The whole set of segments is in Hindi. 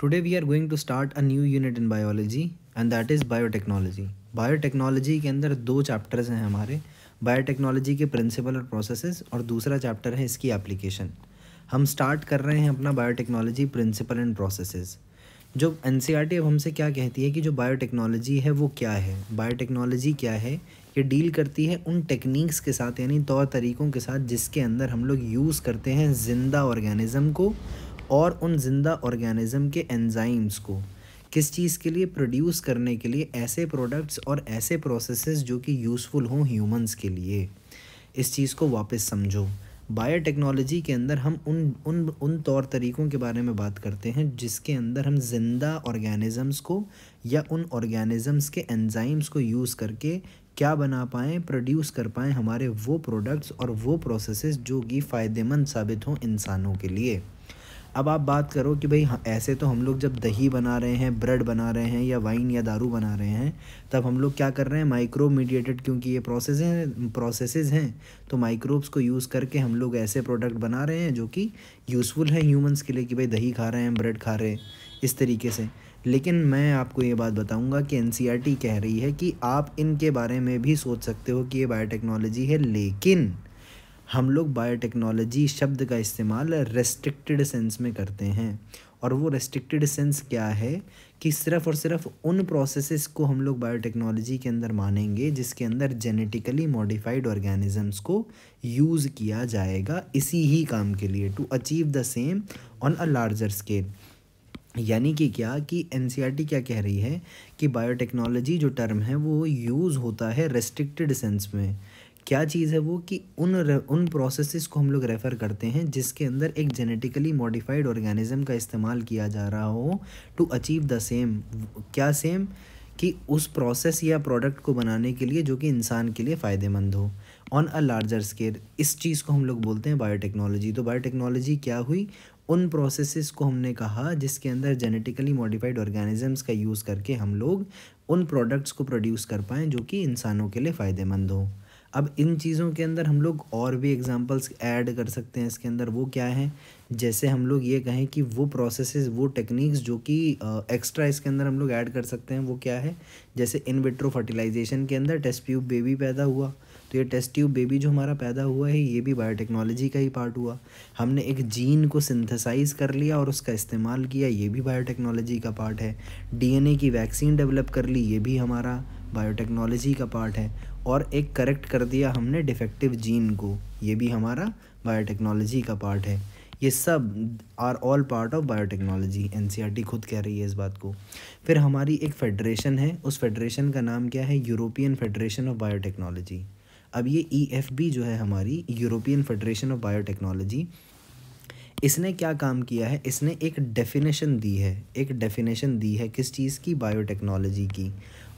Today we are going to start a new unit in biology and that is biotechnology. Biotechnology के अंदर दो चैप्टर्स हैं हमारे बायोटेक्नोलॉजी के प्रिंसिपल और प्रोसेस और दूसरा चैप्टर है इसकी एप्लीकेशन हम स्टार्ट कर रहे हैं अपना बायोटेक्नोलॉजी प्रिंसिपल एंड प्रोसेस जो एन सी आर टी अब हमसे क्या कहती है कि जो बायोटेक्नोलॉजी है वो क्या है बायोटेक्नोलॉजी क्या है ये डील करती है उन टेक्निक्स के साथ यानी तौर तरीक़ों के साथ जिसके अंदर हम लोग यूज़ करते हैं ज़िंदा ऑर्गेनिज़म को और उन ज़िंदा ऑर्गेनिज़म के एंजाइम्स को किस चीज़ के लिए प्रोड्यूस करने के लिए ऐसे प्रोडक्ट्स और ऐसे प्रोसेसेस जो कि यूज़फुल हों ह्यूमंस के लिए इस चीज़ को वापस समझो बायोटेक्नोलॉजी के अंदर हम उन उन उन तौर तरीक़ों के बारे में बात करते हैं जिसके अंदर हम जिंदा ऑर्गेनिज़म्स को या उन ऑर्गेनिज़म्स के एंजाइम्स को यूज़ करके क्या बना पाएँ प्रोड्यूस कर पाएँ हमारे वो प्रोडक्ट्स और वो प्रोसेसेस जो कि फ़ायदेमंद साबित हों इंसानों के लिए अब आप बात करो कि भाई हाँ, ऐसे तो हम लोग जब दही बना रहे हैं ब्रेड बना रहे हैं या वाइन या दारू बना रहे हैं तब हम लोग क्या कर रहे हैं माइक्रो मीडिएटेड क्योंकि ये प्रोसेस हैं प्रोसेसेस हैं तो माइक्रोब्स को यूज़ करके हम लोग ऐसे प्रोडक्ट बना रहे हैं जो कि यूज़फुल हैं ह्यूमंस के लिए कि भाई दही खा रहे हैं ब्रेड खा रहे हैं इस तरीके से लेकिन मैं आपको ये बात बताऊंगा कि एन e कह रही है कि आप इनके बारे में भी सोच सकते हो कि ये बायोटेक्नोलॉजी है लेकिन हम लोग बायोटेक्नोलॉजी शब्द का इस्तेमाल रेस्ट्रिक्टेड सेंस में करते हैं और वो रेस्ट्रिक्टेड सेंस क्या है कि सिर्फ और सिर्फ उन प्रोसेसेस को हम लोग बायोटेक्नोलॉजी के अंदर मानेंगे जिसके अंदर जेनेटिकली मॉडिफाइड ऑर्गेनिजम्स को यूज़ किया जाएगा इसी ही काम के लिए to achieve the same on a larger scale यानी कि क्या कि एन e क्या कह रही है कि बायोटेक्नोलॉजी जो टर्म है वो यूज़ होता है रेस्ट्रिक्टेड सेंस में क्या चीज़ है वो कि उन उन प्रोसेसेस को हम लोग रेफ़र करते हैं जिसके अंदर एक जेनेटिकली मॉडिफाइड ऑर्गेनिज्म का इस्तेमाल किया जा रहा हो टू अचीव द सेम क्या सेम कि उस प्रोसेस या प्रोडक्ट को बनाने के लिए जो कि इंसान के लिए फ़ायदेमंद हो ऑन अ लार्जर स्केल इस चीज़ को हम लोग बोलते हैं बायोटेक्नोलॉजी तो बायोटेक्नोलॉजी क्या हुई उन प्रोसेसेस को हमने कहा जिसके अंदर जेनेटिकली मॉडिफाइड ऑर्गेनिजम्स का यूज़ करके हम लोग उन प्रोडक्ट्स को प्रोड्यूस कर पाएँ जो कि इंसानों के लिए फ़ायदेमंद हों अब इन चीज़ों के अंदर हम लोग और भी एग्जांपल्स ऐड कर सकते हैं इसके अंदर वो क्या है जैसे हम लोग ये कहें कि वो प्रोसेसेस वो टेक्निक्स जो कि एक्स्ट्रा इसके अंदर हम लोग ऐड कर सकते हैं वो क्या है जैसे इन विट्रो फर्टिलाइजेशन के अंदर टेस्ट ट्यूब बेबी पैदा हुआ तो ये टेस्ट ट्यूब बेबी जो हमारा पैदा हुआ है ये भी बायोटेक्नोलॉजी का ही पार्ट हुआ हमने एक जीन को सिंथेसाइज कर लिया और उसका इस्तेमाल किया ये भी बायोटेक्नोलॉजी का पार्ट है डीएनए की वैक्सीन डेवलप कर ली ये भी हमारा बायोटेक्नोलॉजी का पार्ट है और एक करेक्ट कर दिया हमने डिफेक्टिव जीन को ये भी हमारा बायोटेक्नोलॉजी का पार्ट है ये सब are all part of biotechnology N खुद कह रही है इस बात को फिर हमारी एक फेडरेशन है उस फेडरेशन का नाम क्या है यूरोपियन फेडरेशन ऑफ बायोटेक्नोलॉजी अब ये ई e जो है हमारी यूरोपियन फेडरेशन ऑफ बायोटेक्नोलॉजी इसने क्या काम किया है इसने एक डेफिनेशन दी है एक डेफिनेशन दी है किस चीज़ की बायोटेक्नोलॉजी की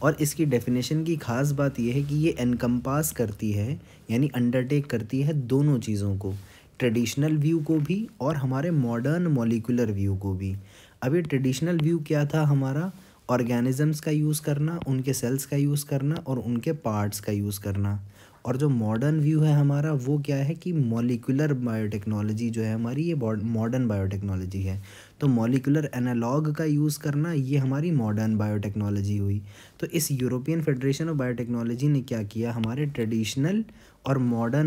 और इसकी डेफिनेशन की ख़ास बात यह है कि ये एनकम्पास करती है यानी अंडरटेक करती है दोनों चीज़ों को ट्रेडिशनल व्यू को भी और हमारे मॉडर्न मॉलिकुलर व्यू को भी अभी ट्रेडिशनल व्यू क्या था हमारा ऑर्गेनिजम्स का यूज़ करना उनके सेल्स का यूज़ करना और उनके पार्ट्स का यूज़ करना और जो मॉडर्न व्यू है हमारा वो क्या है कि मॉलिकुलर बायोटेक्नोलॉजी जो है हमारी ये मॉडर्न बायोटेक्नोलॉजी है तो मॉलिकुलर एनालॉग का यूज़ करना ये हमारी मॉडर्न बायोटेक्नोलॉजी हुई तो इस यूरोपियन फेडरेशन ऑफ बायोटेक्नोलॉजी ने क्या किया हमारे ट्रेडिशनल और मॉडर्न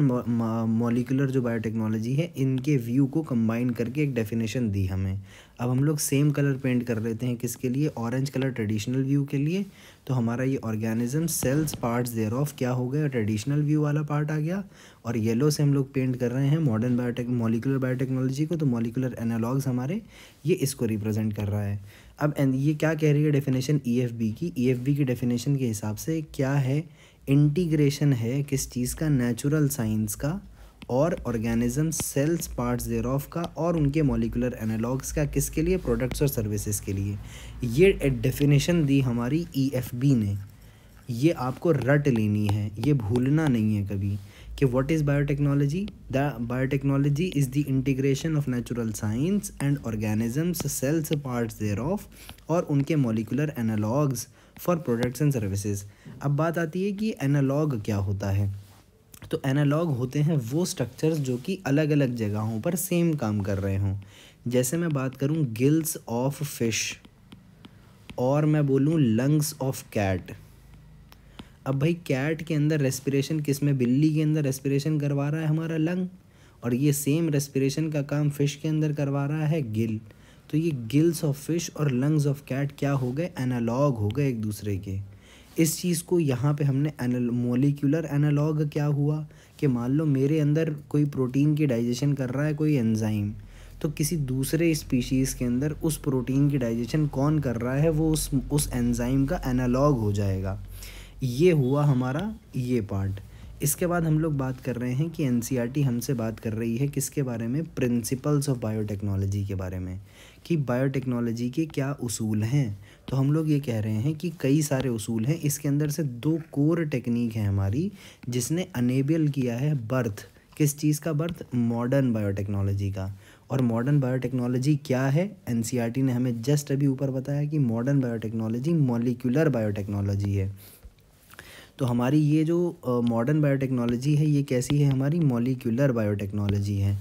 मोलिकुलर जो बायोटेक्नोलॉजी है इनके व्यू को कंबाइन करके एक डेफिनेशन दी हमें अब हम लोग सेम कलर पेंट कर लेते हैं किसके लिए ऑरेंज कलर ट्रेडिशनल व्यू के लिए तो हमारा ये organism cells parts thereof क्या हो गया ट्रेडिशनल व्यू वाला पार्ट आ गया और येलो से हम लोग पेंट कर रहे हैं मॉडर्न बायोटेक मोलिकुलर बायोटेक्नोलॉजी को तो मोलिकुलर एनालॉग्स हमारे ये इसको रिप्रेजेंट कर रहा है अब ये क्या कह रही है डेफिनेशन ई e की ई e की डेफिनेशन के हिसाब से क्या है इंटीग्रेशन है किस चीज़ का नेचुरल साइंस का और organism cells parts thereof का और उनके मॉलिकुलर एनालॉग्स का किसके लिए प्रोडक्ट्स और सर्विसेज के लिए ये डेफिनेशन दी हमारी ईएफबी e ने ये आपको रट लेनी है ये भूलना नहीं है कभी कि what is biotechnology the biotechnology is the integration of natural science and organisms cells parts thereof और उनके molecular analogues for products and services अब बात आती है कि एनालॉग क्या होता है तो एनालॉग होते हैं वो स्ट्रक्चर्स जो कि अलग अलग जगहों पर सेम काम कर रहे हों जैसे मैं बात करूँ गिल्स ऑफ फिश और मैं बोलूँ लंग्स ऑफ कैट अब भाई कैट के अंदर रेस्पिरेशन किस में बिल्ली के अंदर रेस्पिरेशन करवा रहा है हमारा लंग और ये सेम रेस्पिरेशन का काम फ़िश के अंदर करवा रहा है गिल तो ये गिल्स ऑफ फिश और लंग्स ऑफ कैट क्या हो गए एनालॉग हो गए एक दूसरे के इस चीज़ को यहाँ पे हमने एनल मोलिकुलर एनालॉग क्या हुआ कि मान लो मेरे अंदर कोई प्रोटीन की डाइजेशन कर रहा है कोई एंजाइम तो किसी दूसरे स्पीशीज़ के अंदर उस प्रोटीन की डाइजेशन कौन कर रहा है वो उस उस एंजाइम का एनालॉग हो जाएगा ये हुआ हमारा ये पार्ट इसके बाद हम लोग बात कर रहे हैं कि एन e हमसे बात कर रही है किसके बारे में प्रिंसिपल्स ऑफ बायोटेक्नोलॉजी के बारे में कि बायोटेक्नोलॉजी के क्या उसूल हैं तो हम लोग ये कह रहे हैं कि कई सारे उसूल हैं इसके अंदर से दो कोर टेक्निक हैं हमारी जिसने अनेबल किया है बर्थ किस चीज़ का बर्थ मॉडर्न बायोटेक्नोलॉजी का और मॉडर्न बायोटेक्नोलॉजी क्या है एन e ने हमें जस्ट अभी ऊपर बताया कि मॉडर्न बायोटेक्नोलॉजी मोलिकुलर बायोटेक्नोलॉजी है तो हमारी ये जो मॉडर्न बायोटेक्नोलॉजी है ये कैसी है हमारी मोलिकुलर बायोटेक्नोलॉजी है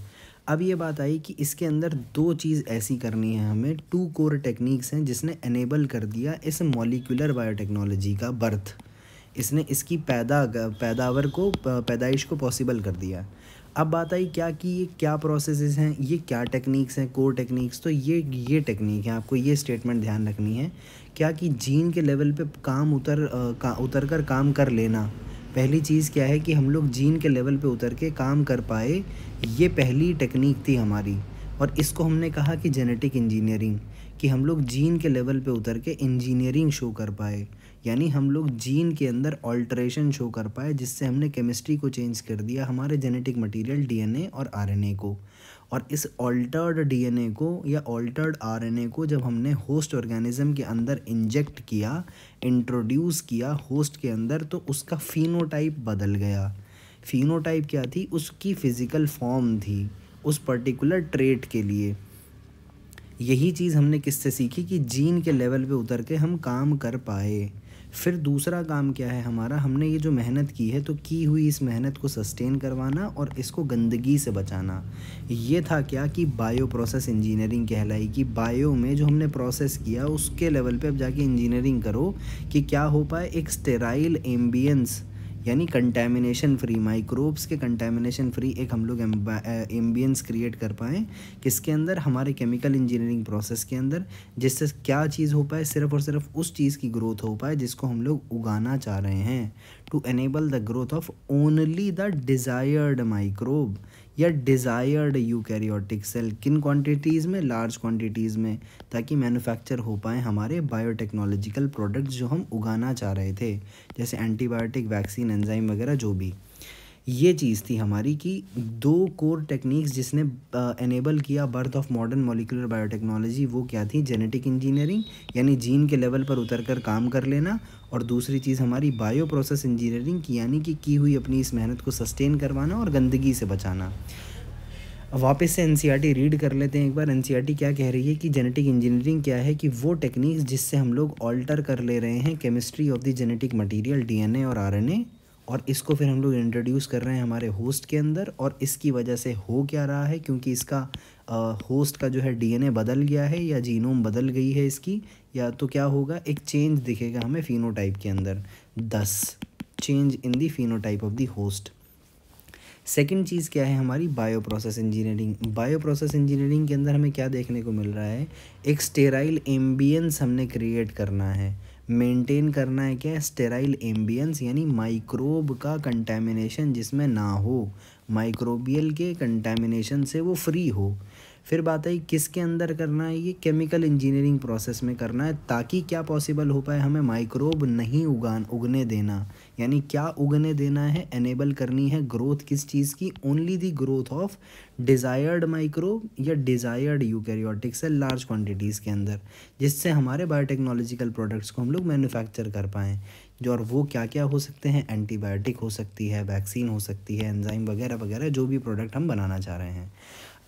अब ये बात आई कि इसके अंदर दो चीज़ ऐसी करनी है हमें टू कोर टेक्निक्स हैं जिसने एनेबल कर दिया इस मॉलिकुलर बायोटेक्नोलॉजी का बर्थ इसने इसकी पैदा पैदावर को पैदाइश को पॉसिबल कर दिया अब बात आई क्या कि ये क्या प्रोसेस हैं ये क्या टेक्निक्स हैं कोर टेक्निक्स तो ये ये टेक्निक है आपको ये स्टेटमेंट ध्यान रखनी है क्या कि जीन के लेवल पे काम उतर आ, का उतर कर काम कर लेना पहली चीज़ क्या है कि हम लोग जीन के लेवल पे उतर के काम कर पाए ये पहली टेक्निक थी हमारी और इसको हमने कहा कि जेनेटिक इंजीनियरिंग कि हम लोग जीन के लेवल पे उतर के इंजीनियरिंग शो कर पाए यानी हम लोग जीन के अंदर ऑल्ट्रेशन शो कर पाए जिससे हमने केमिस्ट्री को चेंज कर दिया हमारे जेनेटिक मटेरियल डीएनए और आरएनए को और इस ऑल्टर्ड डीएनए को या ऑल्टर्ड आरएनए को जब हमने होस्ट ऑर्गेनिज्म के अंदर इंजेक्ट किया इंट्रोड्यूस किया होस्ट के अंदर तो उसका फिनोटाइप बदल गया फिनोटाइप क्या थी उसकी फ़िज़िकल फॉर्म थी उस पर्टिकुलर ट्रेट के लिए यही चीज़ हमने किससे सीखी कि जीन के लेवल पे उतर के हम काम कर पाए फिर दूसरा काम क्या है हमारा हमने ये जो मेहनत की है तो की हुई इस मेहनत को सस्टेन करवाना और इसको गंदगी से बचाना ये था क्या कि बायो प्रोसेस इंजीनियरिंग कहलाई कि बायो में जो हमने प्रोसेस किया उसके लेवल पे अब जाके इंजीनियरिंग करो कि क्या हो पाए एक स्टेराइल एम्बियंस यानी कंटेमिनेशन फ्री माइक्रोब्स के कंटेमिनेशन फ्री एक हम लोग एम्बियंस क्रिएट कर पाएँ किसके अंदर हमारे केमिकल इंजीनियरिंग प्रोसेस के अंदर जिससे क्या चीज़ हो पाए सिर्फ और सिर्फ उस चीज़ की ग्रोथ हो पाए जिसको हम लोग उगाना चाह रहे हैं to enable the growth of only the desired microbe या डिज़ायर्ड यूकैरियोटिक सेल किन क्वांटिटीज़ में लार्ज क्वांटिटीज़ में ताकि मैन्युफैक्चर हो पाए हमारे बायोटेक्नोलॉजिकल प्रोडक्ट्स जो हम उगाना चाह रहे थे जैसे एंटीबायोटिक वैक्सीन एंजाइम वगैरह जो भी ये चीज़ थी हमारी कि दो कोर टेक्निक्स जिसने एनेबल किया birth of modern molecular biotechnology वो क्या थी जेनेटिक इंजीनियरिंग यानी जीन के लेवल पर उतर कर काम कर लेना और दूसरी चीज़ हमारी बायो प्रोसेस इंजीनियरिंग की यानी कि की हुई अपनी इस मेहनत को सस्टेन करवाना और गंदगी से बचाना वापस से एन रीड e कर लेते हैं एक बार एन e क्या कह रही है कि जेनेटिक इंजीनियरिंग क्या है कि वो टेक्निक्स जिससे हम लोग ऑल्टर कर ले रहे हैं chemistry of the genetic material DNA और आरएनए और इसको फिर हम लोग इंट्रोड्यूस कर रहे हैं हमारे होस्ट के अंदर और इसकी वजह से हो क्या रहा है क्योंकि इसका होस्ट का जो है डीएनए बदल गया है या जीनोम बदल गई है इसकी या तो क्या होगा एक चेंज दिखेगा हमें फिनोटाइप के अंदर this change in the phenotype of the host second चीज़ क्या है हमारी bio process engineering bio process engineering के अंदर हमें क्या देखने को मिल रहा है एक स्टेराइल एम्बियंस हमने क्रिएट करना है मेंटेन करना है क्या स्टेराइल एम्बियंस यानी माइक्रोब का कंटेमिनेशन जिसमें ना हो माइक्रोबियल के कंटेमिनेशन से वो फ्री हो फिर बात आई किसके अंदर करना है ये केमिकल इंजीनियरिंग प्रोसेस में करना है ताकि क्या पॉसिबल हो पाए हमें माइक्रोब नहीं उगान उगने देना यानी क्या उगने देना है एनेबल करनी है ग्रोथ किस चीज़ की only the growth of desired microbe या desired eukaryotic cell large quantities के अंदर जिससे हमारे बायोटेक्नोलॉजिकल प्रोडक्ट्स को हम लोग मैन्युफैक्चर कर पाएँ जो और वो क्या क्या हो सकते हैं एंटीबायोटिक हो सकती है वैक्सीन हो सकती है एंजाइम वगैरह वगैरह जो भी प्रोडक्ट हम बनाना चाह रहे हैं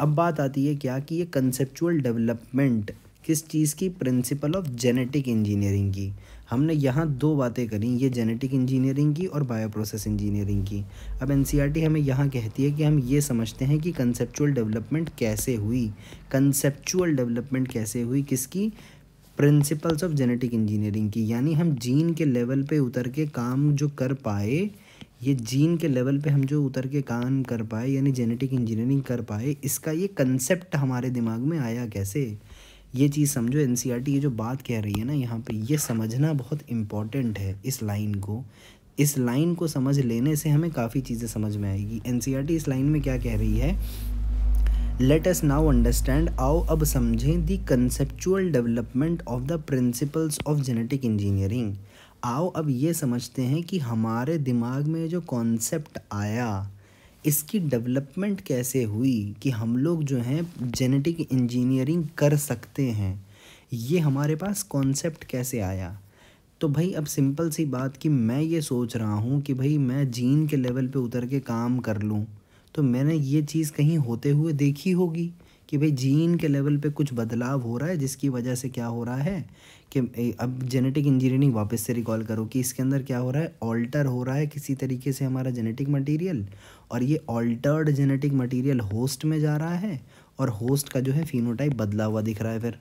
अब बात आती है क्या कि ये कंसेप्चुअल डेवलपमेंट किस चीज़ की प्रिंसिपल ऑफ जेनेटिक इंजीनियरिंग की हमने यहाँ दो बातें करी ये जेनेटिक इंजीनियरिंग की और बायोप्रोसेस इंजीनियरिंग की अब एन e हमें यहाँ कहती है कि हम ये समझते हैं कि कंसेप्चुअल डेवलपमेंट कैसे हुई कंसेप्चुअल डेवलपमेंट कैसे हुई किसकी प्रिंसिपल्स ऑफ जेनेटिक इंजीनियरिंग की यानी हम जीन के लेवल पे उतर के काम जो कर पाए ये जीन के लेवल पे हम जो उतर के काम कर पाए यानी जेनेटिक इंजीनियरिंग कर पाए इसका ये कंसेप्ट हमारे दिमाग में आया कैसे ये चीज़ समझो एन e ये जो बात कह रही है ना यहाँ पे ये समझना बहुत इम्पॉर्टेंट है इस लाइन को इस लाइन को समझ लेने से हमें काफ़ी चीज़ें समझ में आएगी एन e इस लाइन में क्या कह रही है लेट एस नाउ अंडरस्टैंड आओ अब समझें the conceptual development of the principles of genetic engineering आओ अब ये समझते हैं कि हमारे दिमाग में जो कॉन्सेप्ट आया इसकी डेवलपमेंट कैसे हुई कि हम लोग जो हैं जेनेटिक इंजीनियरिंग कर सकते हैं ये हमारे पास कॉन्सेप्ट कैसे आया तो भाई अब सिंपल सी बात कि मैं ये सोच रहा हूँ कि भाई मैं जीन के लेवल पे उतर के काम कर लूँ तो मैंने ये चीज़ कहीं होते हुए देखी होगी कि भाई जीन के लेवल पे कुछ बदलाव हो रहा है जिसकी वजह से क्या हो रहा है कि अब जेनेटिक इंजीनियरिंग वापस से रिकॉल करो कि इसके अंदर क्या हो रहा है ऑल्टर हो रहा है किसी तरीके से हमारा जेनेटिक मटेरियल और ये ऑल्टर्ड जेनेटिक मटेरियल होस्ट में जा रहा है और होस्ट का जो है फिनोटाइप बदला हुआ दिख रहा है फिर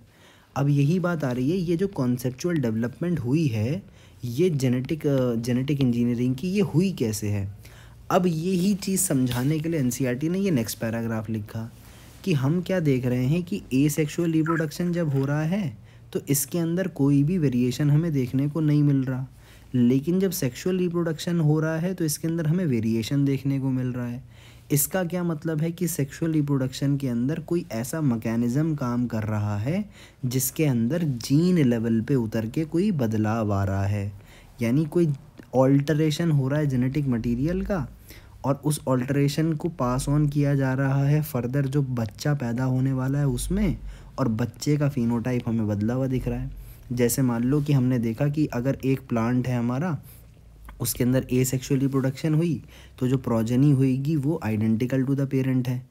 अब यही बात आ रही है ये जो कॉन्सेपचुअल डेवलपमेंट हुई है ये जेनेटिक जेनेटिक इंजीनियरिंग की ये हुई कैसे है अब यही चीज़ समझाने के लिए एन e ने ये नेक्स्ट पैराग्राफ लिखा कि हम क्या देख रहे हैं कि ए सेक्शुअल रिप्रोडक्शन जब हो रहा है तो इसके अंदर कोई भी वेरिएशन हमें देखने को नहीं मिल रहा लेकिन जब सेक्शुअल रिप्रोडक्शन हो रहा है तो इसके अंदर हमें वेरिएशन देखने को मिल रहा है इसका क्या मतलब है कि सेक्शुअल रिप्रोडक्शन के अंदर कोई ऐसा मकैनिज़म काम कर रहा है जिसके अंदर जीन लेवल पे उतर के कोई बदलाव आ रहा है यानी कोई ऑल्टरेशन हो रहा है जेनेटिक मटेरियल का और उस ऑल्ट्रेशन को पास ऑन किया जा रहा है फर्दर जो बच्चा पैदा होने वाला है उसमें और बच्चे का फिनोटाइप हमें बदला हुआ दिख रहा है जैसे मान लो कि हमने देखा कि अगर एक प्लांट है हमारा उसके अंदर ए सेक्शुअल रिप्रोडक्शन हुई तो जो प्रोजनी होगी वो आइडेंटिकल टू द पेरेंट है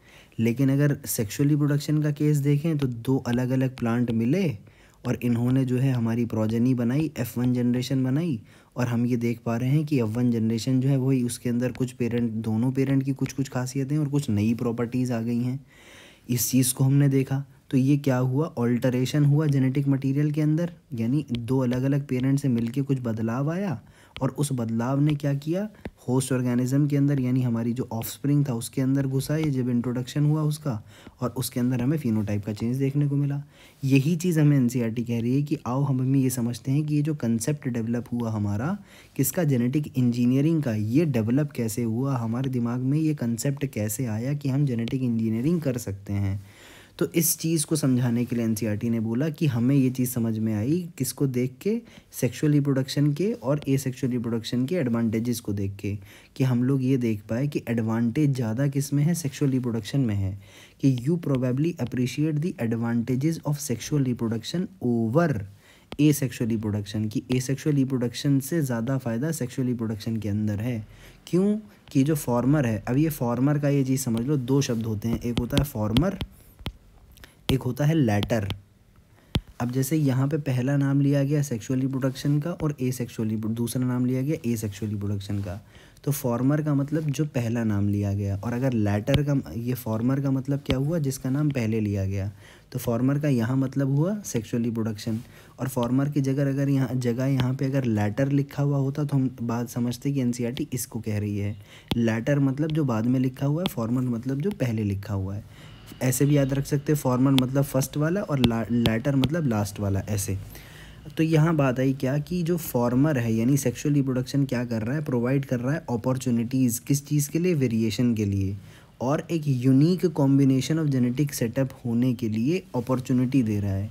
लेकिन अगर सेक्शुअल रिप्रोडक्शन का केस देखें तो दो अलग अलग प्लांट मिले और इन्होंने जो है हमारी प्रोजनी बनाई एफ़ वन जनरेशन बनाई और हम ये देख पा रहे हैं कि अवन जनरेशन जो है वही उसके अंदर कुछ पेरेंट दोनों पेरेंट की कुछ कुछ खासियतें और कुछ नई प्रॉपर्टीज़ आ गई हैं इस चीज़ को हमने देखा तो ये क्या हुआ ऑल्टरेशन हुआ जेनेटिक मटेरियल के अंदर यानी दो अलग अलग पेरेंट से मिलके कुछ बदलाव आया और उस बदलाव ने क्या किया होस्ट ऑर्गेनिज्म के अंदर यानी हमारी जो ऑफस्प्रिंग था उसके अंदर घुसा ये जब इंट्रोडक्शन हुआ उसका और उसके अंदर हमें फिनोटाइप का चेंज देखने को मिला यही चीज़ हमें एन e कह रही है कि आओ हम हमें ये समझते हैं कि ये जो कंसेप्ट डेवलप हुआ हमारा किसका जेनेटिक इंजीनियरिंग का ये डेवलप कैसे हुआ हमारे दिमाग में ये कंसेप्ट कैसे आया कि हम जेनेटिक इंजीनियरिंग कर सकते हैं तो इस चीज़ को समझाने के लिए एन e ने बोला कि हमें ये चीज़ समझ में आई किसको देख के सेक्शुअल रिप्रोडक्शन के और ए सेक्शुअल रिप्रोडक्शन के एडवांटेजेस को देख के कि हम लोग ये देख पाए कि एडवांटेज ज़्यादा किस में है सेक्शुअल रिप्रोडक्शन में है कि you probably appreciate the advantages of sexual reproduction over asexual reproduction की ए सेक्शुअल रिप्रोडक्शन से ज़्यादा फ़ायदा सेक्शुअल रिप्रोडक्शन के अंदर है क्यों कि जो फॉर्मर है अब ये फॉर्मर का ये चीज़ समझ लो दो शब्द होते हैं एक होता है फॉर्मर एक होता है लेटर अब जैसे यहाँ पे पहला नाम लिया गया सेक्सुअली रिप्रोडक्शन का और ए सेक्सुअल दूसरा नाम लिया गया ए सेक्सुअल रिप्रोडक्शन का तो फॉर्मर का मतलब जो पहला नाम लिया गया और अगर लेटर का ये फॉर्मर का मतलब क्या हुआ जिसका नाम पहले लिया गया तो फॉर्मर का यहाँ मतलब हुआ सेक्सुअल रिप्रोडक्शन और फॉर्मर की जगह अगर यहाँ जगह यहाँ पे अगर लेटर लिखा हुआ होता तो हम बात समझते कि एन e इसको कह रही है लेटर मतलब जो बाद में लिखा हुआ है फॉर्मर मतलब जो पहले लिखा हुआ है ऐसे भी याद रख सकते हैं फॉर्मर मतलब फ़र्स्ट वाला और लेटर मतलब लास्ट वाला ऐसे तो यहाँ बात आई क्या कि जो फॉर्मर है यानी सेक्शुअल रिप्रोडक्शन क्या कर रहा है प्रोवाइड कर रहा है अपॉर्चुनिटीज़ किस चीज़ के लिए वेरिएशन के लिए और एक unique combination of genetic setup होने के लिए अपॉर्चुनिटी दे रहा है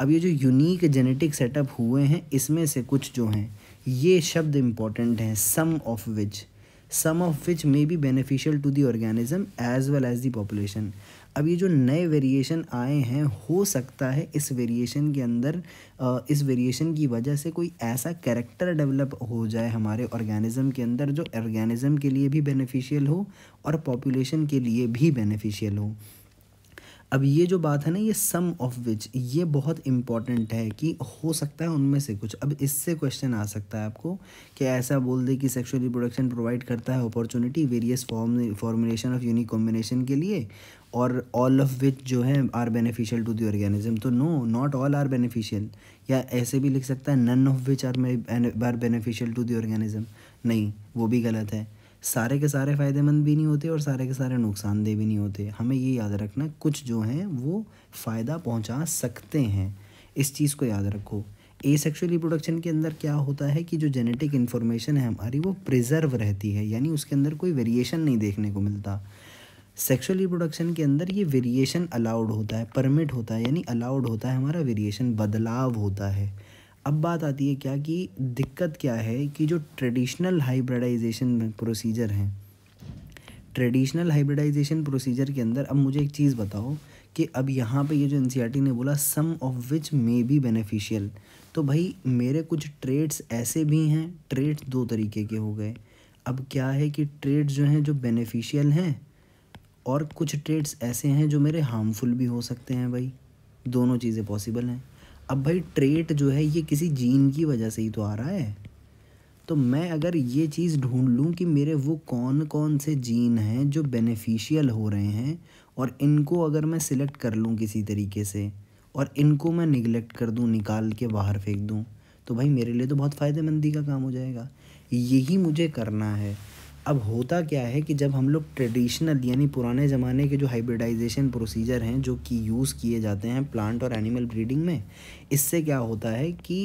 अब ये जो यूनिक जेनेटिक सेटअप हुए हैं इसमें से कुछ जो हैं ये शब्द इम्पॉर्टेंट हैं some of which some of which may be beneficial to the organism as well as the population अब ये जो नए वेरिएशन आए हैं हो सकता है इस वेरिएशन के अंदर इस वेरिएशन की वजह से कोई ऐसा कैरेक्टर डेवलप हो जाए हमारे ऑर्गेनिज़म के अंदर जो ऑर्गेनिज़म के लिए भी बेनिफिशियल हो और पॉपुलेशन के लिए भी बेनिफिशियल हो अब ये जो बात है ना ये सम ऑफ विच ये बहुत इम्पॉर्टेंट है कि हो सकता है उनमें से कुछ अब इससे क्वेश्चन आ सकता है आपको कि ऐसा बोल दे कि सेक्सुअल रिप्रोडक्शन प्रोवाइड करता है opportunity various form formulation of unique combination के लिए और ऑल ऑफ विच जो है are beneficial to the organism तो no not all are beneficial या ऐसे भी लिख सकता है none of which are are beneficial to the organism नहीं वो भी गलत है सारे के सारे फ़ायदेमंद भी नहीं होते और सारे के सारे नुकसानदेह भी नहीं होते हमें ये याद रखना कुछ जो हैं वो फ़ायदा पहुंचा सकते हैं इस चीज़ को याद रखो ए सेक्शुअल रिप्रोडक्शन के अंदर क्या होता है कि जो जेनेटिक इन्फॉर्मेशन है हमारी वो प्रिजर्व रहती है यानी उसके अंदर कोई वेरिएशन नहीं देखने को मिलता सेक्सुअल रिप्रोडक्शन के अंदर ये वेरिएशन अलाउड होता है परमिट होता है यानी अलाउड होता है हमारा वेरिएशन बदलाव होता है अब बात आती है क्या कि दिक्कत क्या है कि जो ट्रेडिशनल हाइब्रिडाइजेशन प्रोसीजर हैं ट्रेडिशनल हाइब्रिडाइजेशन प्रोसीजर के अंदर अब मुझे एक चीज़ बताओ कि अब यहाँ पे ये जो एन e ने बोला some of which may be beneficial तो भाई मेरे कुछ ट्रेड्स ऐसे भी हैं ट्रेड्स दो तरीके के हो गए अब क्या है कि ट्रेड्स जो हैं जो बेनिफिशियल हैं और कुछ ट्रेड्स ऐसे हैं जो मेरे हार्मफुल भी हो सकते हैं भाई दोनों चीज़ें पॉसिबल हैं अब भाई ट्रेट जो है ये किसी जीन की वजह से ही तो आ रहा है तो मैं अगर ये चीज़ ढूंढ लूँ कि मेरे वो कौन कौन से जीन हैं जो बेनिफिशियल हो रहे हैं और इनको अगर मैं सिलेक्ट कर लूँ किसी तरीके से और इनको मैं निगलेक्ट कर दूँ निकाल के बाहर फेंक दूँ तो भाई मेरे लिए तो बहुत फ़ायदेमंदी का काम हो जाएगा यही मुझे करना है अब होता क्या है कि जब हम लोग ट्रेडिशनल यानी पुराने ज़माने के जो हाइब्रिडाइजेशन प्रोसीजर हैं जो कि यूज़ किए जाते हैं प्लांट और एनिमल ब्रीडिंग में इससे क्या होता है कि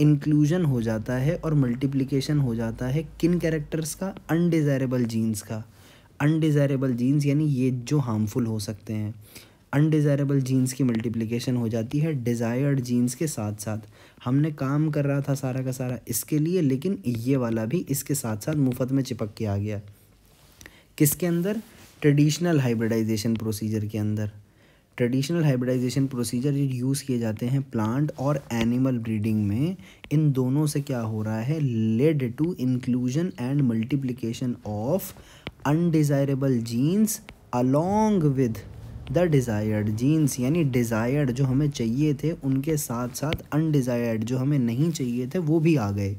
इंक्लूजन हो जाता है और मल्टीप्लिकेशन हो जाता है किन कैरेक्टर्स का अनडिज़ायरेबल जीन्स का अनडिज़ायरेबल जीन्स यानी ये जो हार्मफुल हो सकते हैं अनडिज़ायरेबल जीन्स की मल्टीप्लिकेशन हो जाती है डिज़ायर्ड जीन्स के साथ साथ हमने काम कर रहा था सारा का सारा इसके लिए लेकिन ये वाला भी इसके साथ साथ मुफ्त में चिपक के आ गया किसके अंदर ट्रेडिशनल हाइब्रिडाइजेशन प्रोसीजर के अंदर ट्रेडिशनल हाइब्रिडाइजेशन प्रोसीजर जो यूज़ किए जाते हैं प्लांट और एनिमल ब्रीडिंग में इन दोनों से क्या हो रहा है led to inclusion and multiplication of undesirable genes along with the desired genes यानी डिज़ायर्ड जो हमें चाहिए थे उनके साथ साथ अनडिज़ायर्ड जो हमें नहीं चाहिए थे वो भी आ गए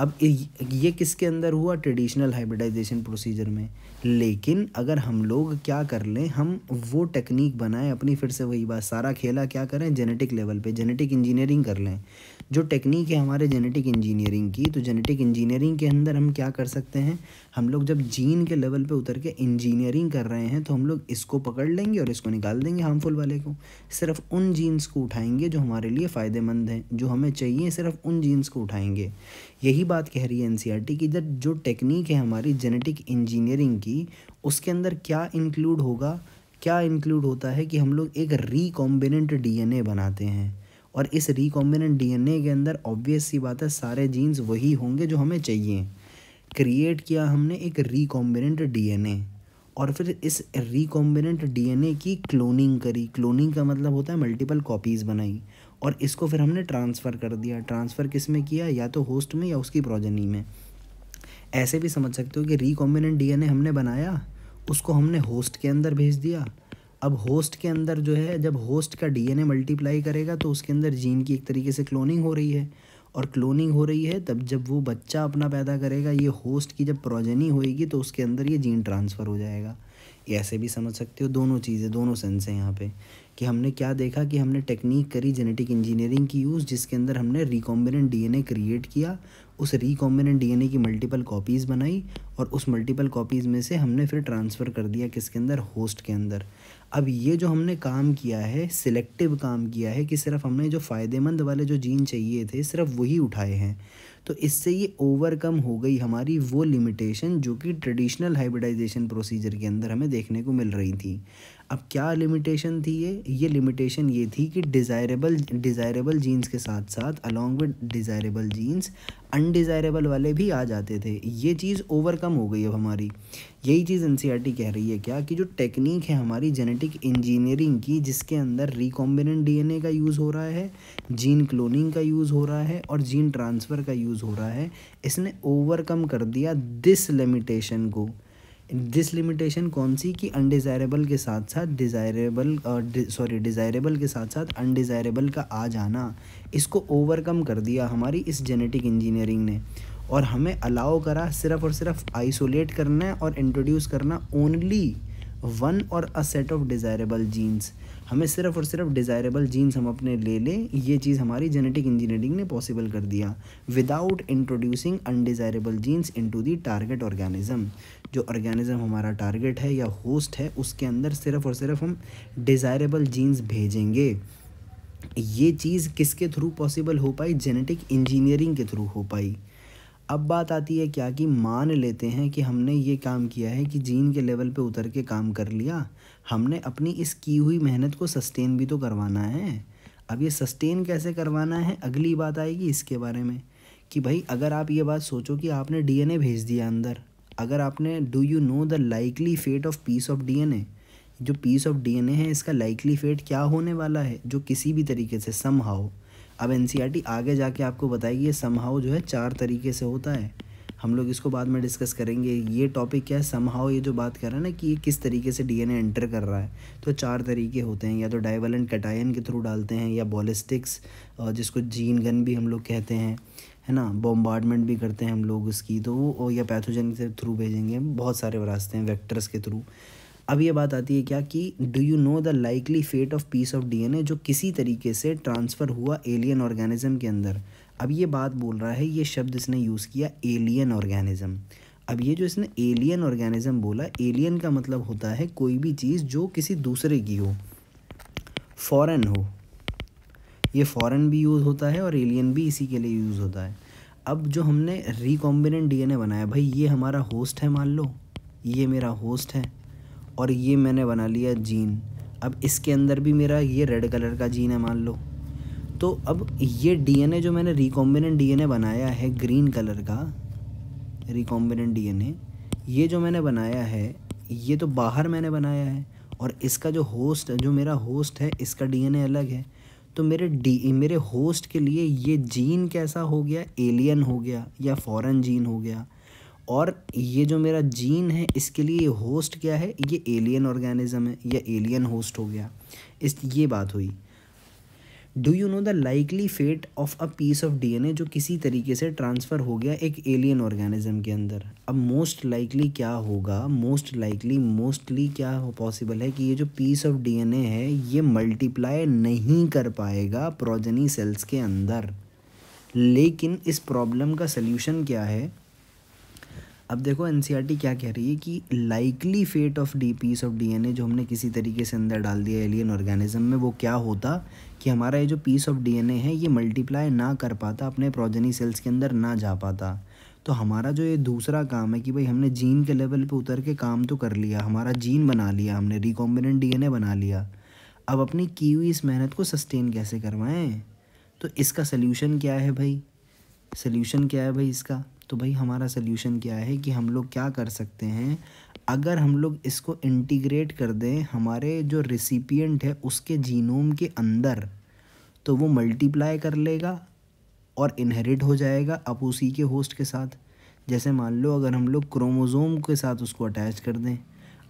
अब ये किसके अंदर हुआ ट्रेडिशनल हाइब्रिडाइजेशन प्रोसीजर में लेकिन अगर हम लोग क्या कर लें हम वो टेक्निक बनाएं अपनी फिर से वही बात सारा खेला क्या करें जेनेटिक लेवल पे जेनेटिक इंजीनियरिंग कर लें जो टेक्निक है हमारे जेनेटिक इंजीनियरिंग की तो जेनेटिक इंजीनियरिंग के अंदर हम क्या कर सकते हैं हम लोग जब जीन के लेवल पे उतर के इंजीनियरिंग कर रहे हैं तो हम लोग इसको पकड़ लेंगे और इसको निकाल देंगे हार्मफुल वाले को सिर्फ उन जीन्स को उठाएंगे जो हमारे लिए फ़ायदेमंद हैं जो हमें चाहिए सिर्फ उन जीन्स को उठाएंगे यही बात कह रही है एन e की जब जो टेक्निक है हमारी जेनेटिक इंजीनियरिंग की उसके अंदर क्या इंक्लूड होगा क्या इंक्लूड होता है कि हम लोग एक रिकॉम्बिनेंट डीएनए बनाते हैं और इस रिकॉम्बिनेंट डीएनए के अंदर ऑब्वियस सी बात है सारे जीन्स वही होंगे जो हमें चाहिए क्रिएट किया हमने एक रिकॉम्बिनेंट डीएनए और फिर इस रिकॉम्बिनेंट डीएनए की क्लोनिंग करी क्लोनिंग का मतलब होता है मल्टीपल कॉपीज़ बनाई और इसको फिर हमने ट्रांसफ़र कर दिया ट्रांसफ़र किस में किया या तो होस्ट में या उसकी प्रोजनी में ऐसे भी समझ सकते हो कि रिकॉम्बिनेंट डीएनए हमने बनाया उसको हमने होस्ट के अंदर भेज दिया अब होस्ट के अंदर जो है जब होस्ट का डीएनए मल्टीप्लाई करेगा तो उसके अंदर जीन की एक तरीके से क्लोनिंग हो रही है और क्लोनिंग हो रही है तब जब वो बच्चा अपना पैदा करेगा ये होस्ट की जब प्रोजेनी होएगी तो उसके अंदर ये जीन ट्रांसफ़र हो जाएगा ऐसे भी समझ सकते हो दोनों चीज़ें दोनों सेंस हैं यहाँ पे कि हमने क्या देखा कि हमने टेक्निक करी जेनेटिक इंजीनियरिंग की यूज़ जिसके अंदर हमने रिकॉम्बिनेंट डीएनए क्रिएट किया उस रिकॉम्बिनेंट डीएनए की मल्टीपल कॉपीज़ बनाई और उस मल्टीपल कॉपीज़ में से हमने फिर ट्रांसफ़र कर दिया किसके अंदर होस्ट के अंदर अब ये जो हमने काम किया है सिलेक्टिव काम किया है कि सिर्फ हमने जो फ़ायदेमंद वाले जो जीन चाहिए थे सिर्फ वही उठाए हैं तो इससे ये ओवरकम हो गई हमारी वो लिमिटेशन जो कि ट्रेडिशनल हाइब्रिडाइजेशन प्रोसीजर के अंदर हमें देखने को मिल रही थी अब क्या लिमिटेशन थी ये ये लिमिटेशन ये थी कि डिज़ायरेबल डिज़ायरेबल जीन्स के साथ साथ along with desirable genes undesirable वाले भी आ जाते थे ये चीज़ ओवरकम हो गई अब हमारी यही चीज़ एन e कह रही है क्या कि जो टेक्निक है हमारी जेनेटिक इंजीनियरिंग की जिसके अंदर रिकॉम्बिनेंट डीएनए का यूज़ हो रहा है जीन क्लोनिंग का यूज़ हो रहा है और जीन ट्रांसफ़र का यूज़ हो रहा है इसने ओवरकम कर दिया दिस लिमिटेशन को दिस लिमिटेशन कौन सी कि अनडिज़ायरेबल के साथ साथ डिज़ायरेबल सॉरी डिज़ायरेबल के साथ साथ अनडिज़ायरेबल का आ जाना इसको ओवरकम कर दिया हमारी इस जेनेटिक इंजीनियरिंग ने और हमें अलाउ करा सिर्फ़ और सिर्फ आइसोलेट करना और इंट्रोड्यूस करना ओनली वन और a set of desirable genes हमें सिर्फ और सिर्फ डिज़ायरेबल जीन्स हम अपने ले लें ये चीज़ हमारी जेनेटिक इंजीनियरिंग ने पॉसिबल कर दिया without introducing undesirable genes into the target organism जो ऑर्गेनिज़म हमारा टारगेट है या होस्ट है उसके अंदर सिर्फ और सिर्फ हम डिज़ायरेबल जीन्स भेजेंगे ये चीज़ किसके थ्रू पॉसिबल हो पाई जेनेटिक इंजीनियरिंग के थ्रू हो पाई अब बात आती है क्या कि मान लेते हैं कि हमने ये काम किया है कि जीन के लेवल पे उतर के काम कर लिया हमने अपनी इस की हुई मेहनत को सस्टेन भी तो करवाना है अब ये सस्टेन कैसे करवाना है अगली बात आएगी इसके बारे में कि भाई अगर आप ये बात सोचो कि आपने डीएनए भेज दिया अंदर अगर आपने do you know the likely fate of piece of DNA जो पीस ऑफ डीएनए है इसका लाइकली फेट क्या होने वाला है जो किसी भी तरीके से सम अब एन e आगे जाके आपको बताएगी ये समहाउ जो है चार तरीके से होता है हम लोग इसको बाद में डिस्कस करेंगे ये टॉपिक क्या है समहाउ ये जो बात कर रहा है ना कि ये किस तरीके से डीएनए एंटर कर रहा है तो चार तरीके होते हैं या तो डाइवलेंट कटायन के थ्रू डालते हैं या बॉलिस्टिक्स जिसको जीन गन भी हम लोग कहते हैं है ना बॉम्बार्डमेंट भी करते हैं हम लोग उसकी तो वो या पैथोजन के थ्रू भेजेंगे बहुत सारे रास्ते हैं वैक्टर्स के थ्रू अब ये बात आती है क्या कि do you know the likely fate of piece of D जो किसी तरीके से ट्रांसफ़र हुआ एलियन ऑर्गेनिज्म के अंदर अब ये बात बोल रहा है ये शब्द इसने यूज़ किया एलियन ऑर्गेनिज्म अब ये जो इसने एलियन ऑर्गेनिज्म बोला एलियन का मतलब होता है कोई भी चीज़ जो किसी दूसरे की हो फॉरेन हो ये फॉरेन भी यूज़ होता है और एलियन भी इसी के लिए यूज़ होता है अब जो हमने रिकॉम्बिनेंट डीएनए बनाया भाई ये हमारा होस्ट है मान लो ये मेरा होस्ट है और ये मैंने बना लिया जीन अब इसके अंदर भी मेरा ये रेड कलर का जीन है मान लो तो अब ये डीएनए जो मैंने रिकॉम्बिनेंट डीएनए बनाया है ग्रीन कलर का रिकॉम्बिनेंट डीएनए ये जो मैंने बनाया है ये तो बाहर मैंने बनाया है और इसका जो होस्ट जो मेरा होस्ट है इसका डीएनए अलग है तो मेरे डी मेरे होस्ट के लिए ये जीन कैसा हो गया एलियन हो गया या फॉरेन जीन हो गया और ये जो मेरा जीन है इसके लिए होस्ट क्या है ये एलियन ऑर्गेनिज्म है या एलियन होस्ट हो गया इस ये बात हुई do you know the likely fate of a piece of DNA जो किसी तरीके से ट्रांसफ़र हो गया एक एलियन ऑर्गेनिज्म के अंदर अब मोस्ट लाइकली क्या होगा मोस्ट लाइकली मोस्टली क्या पॉसिबल है कि ये जो पीस ऑफ डीएनए है ये मल्टीप्लाई नहीं कर पाएगा प्रोजनी सेल्स के अंदर लेकिन इस प्रॉब्लम का सल्यूशन क्या है अब देखो एन e क्या कह रही है कि likely fate of the piece of D जो हमने किसी तरीके से अंदर डाल दिया एलियन ऑर्गेनिज्म में वो क्या होता कि हमारा ये जो पीस ऑफ डी है ये मल्टीप्लाई ना कर पाता अपने प्रोजेनी सेल्स के अंदर ना जा पाता तो हमारा जो ये दूसरा काम है कि भाई हमने जीन के लेवल पे उतर के काम तो कर लिया हमारा जीन बना लिया हमने रिकॉम्बिनेंट डी बना लिया अब अपनी की हुई इस मेहनत को सस्टेन कैसे करवाएँ तो इसका सल्यूशन क्या है भाई सल्यूशन क्या है भाई इसका तो भाई हमारा सल्यूशन क्या है कि हम लोग क्या कर सकते हैं अगर हम लोग इसको इंटीग्रेट कर दें हमारे जो रिसिपियंट है उसके जीनोम के अंदर तो वो मल्टीप्लाई कर लेगा और इनहेरिट हो जाएगा अब उसी के होस्ट के साथ जैसे मान लो अगर हम लोग क्रोमोज़ोम के साथ उसको अटैच कर दें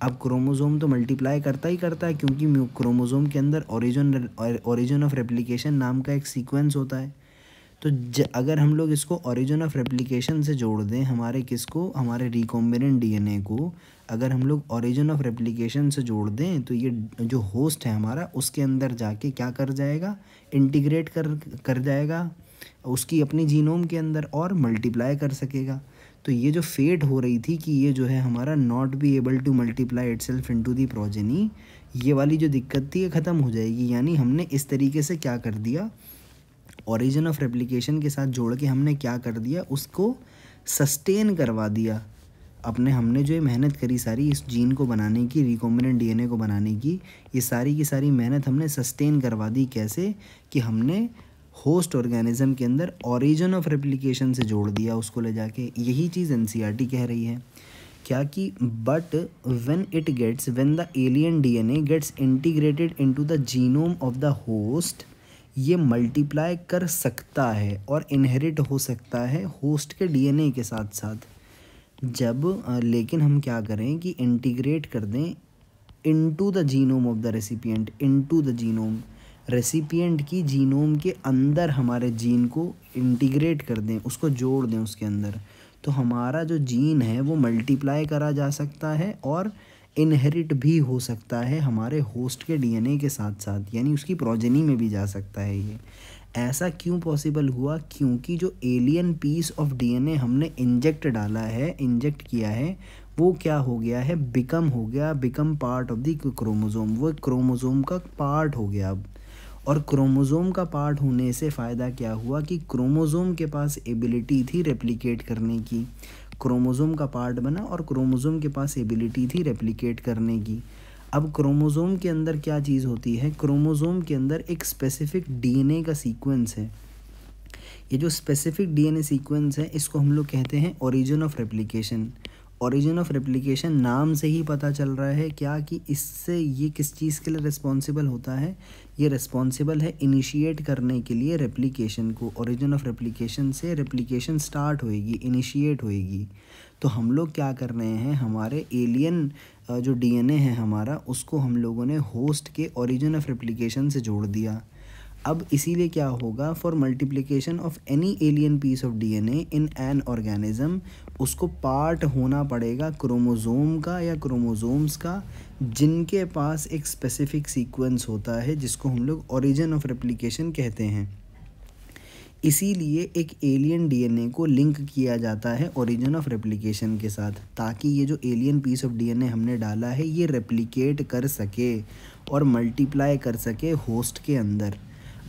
अब क्रोमोज़ोम तो मल्टीप्लाई करता ही करता है क्योंकि क्रोमोज़ोम के अंदर ओरिजिन ओरिजिन ऑफ रेप्लिकेशन नाम का एक सीक्वेंस होता है तो अगर हम लोग इसको ओरिजिन ऑफ रेप्लिकेशन से जोड़ दें हमारे किसको हमारे रिकॉम्बिनेंट डीएनए को अगर हम लोग ओरिजिन ऑफ रेप्लिकेशन से जोड़ दें तो ये जो होस्ट है हमारा उसके अंदर जाके क्या कर जाएगा इंटीग्रेट कर कर जाएगा उसकी अपनी जीनोम के अंदर और मल्टीप्लाई कर सकेगा तो ये जो फेट हो रही थी कि ये जो है हमारा not be able to multiply itself to the progeny ये वाली जो दिक्कत थी ये ख़त्म हो जाएगी यानी हमने इस तरीके से क्या कर दिया ओरिजिन ऑफ रेप्लिकेशन के साथ जोड़ के हमने क्या कर दिया उसको सस्टेन करवा दिया अपने हमने जो ये मेहनत करी सारी इस जीन को बनाने की रिकॉम्बिनेंट डीएनए को बनाने की ये सारी की सारी मेहनत हमने सस्टेन करवा दी कैसे कि हमने होस्ट ऑर्गेनिज्म के अंदर ओरिजिन ऑफ रेप्लिकेशन से जोड़ दिया उसको ले जाके यही चीज़ एन e कह रही है क्या कि but when it gets when the alien DNA gets integrated into the genome of the host ये मल्टीप्लाई कर सकता है और इनहेरिट हो सकता है होस्ट के डीएनए के साथ साथ जब लेकिन हम क्या करें कि इंटीग्रेट कर दें into the genome of the recipient into the genome recipient की जीनोम के अंदर हमारे जीन को इंटीग्रेट कर दें उसको जोड़ दें उसके अंदर तो हमारा जो जीन है वो मल्टीप्लाई करा जा सकता है और इनहेरिट भी हो सकता है हमारे होस्ट के डीएनए के साथ साथ यानी उसकी प्रोजेनी में भी जा सकता है ये ऐसा क्यों पॉसिबल हुआ क्योंकि जो एलियन पीस ऑफ डीएनए हमने इंजेक्ट डाला है इंजेक्ट किया है वो क्या हो गया है बिकम हो गया become part of the chromosome वो क्रोमोज़ोम का पार्ट हो गया अब और क्रोमोज़ोम का पार्ट होने से फ़ायदा क्या हुआ कि क्रोमोज़ोम के पास एबिलिटी थी रेप्लिकेट करने की क्रोमोज़ोम का पार्ट बना और क्रोमोज़ोम के पास एबिलिटी थी रेप्लिकेट करने की अब क्रोमोज़ोम के अंदर क्या चीज़ होती है क्रोमोज़ोम के अंदर एक स्पेसिफिक डीएनए का सीक्वेंस है ये जो स्पेसिफिक डीएनए सीक्वेंस है इसको हम लोग कहते हैं origin of replication origin of replication नाम से ही पता चल रहा है क्या कि इससे ये किस चीज़ के लिए रिस्पॉन्सिबल होता है ये रिस्पॉन्सिबल है इनिशिएट करने के लिए रेप्लिकेशन को ओरिजिन ऑफ रेप्लिकेशन से रेप्लिकेशन स्टार्ट होएगी इनिशिएट होएगी तो हम लोग क्या कर रहे हैं हमारे एलियन जो डीएनए है हमारा उसको हम लोगों ने होस्ट के ओरिजिन ऑफ रेप्लिकेशन से जोड़ दिया अब इसीलिए क्या होगा for multiplication of any alien piece of DNA in an organism उसको पार्ट होना पड़ेगा क्रोमोज़ोम का या क्रोमोज़ोम्स का जिनके पास एक स्पेसिफिक सीक्वेंस होता है जिसको हम लोग ओरिजिन ऑफ रेप्लीकेशन कहते हैं इसीलिए एक एलियन डीएनए को लिंक किया जाता है ओरिजिन ऑफ रेप्लीकेशन के साथ ताकि ये जो एलियन पीस ऑफ डीएनए हमने डाला है ये रेप्लीकेट कर सके और मल्टीप्लाई कर सके होस्ट के अंदर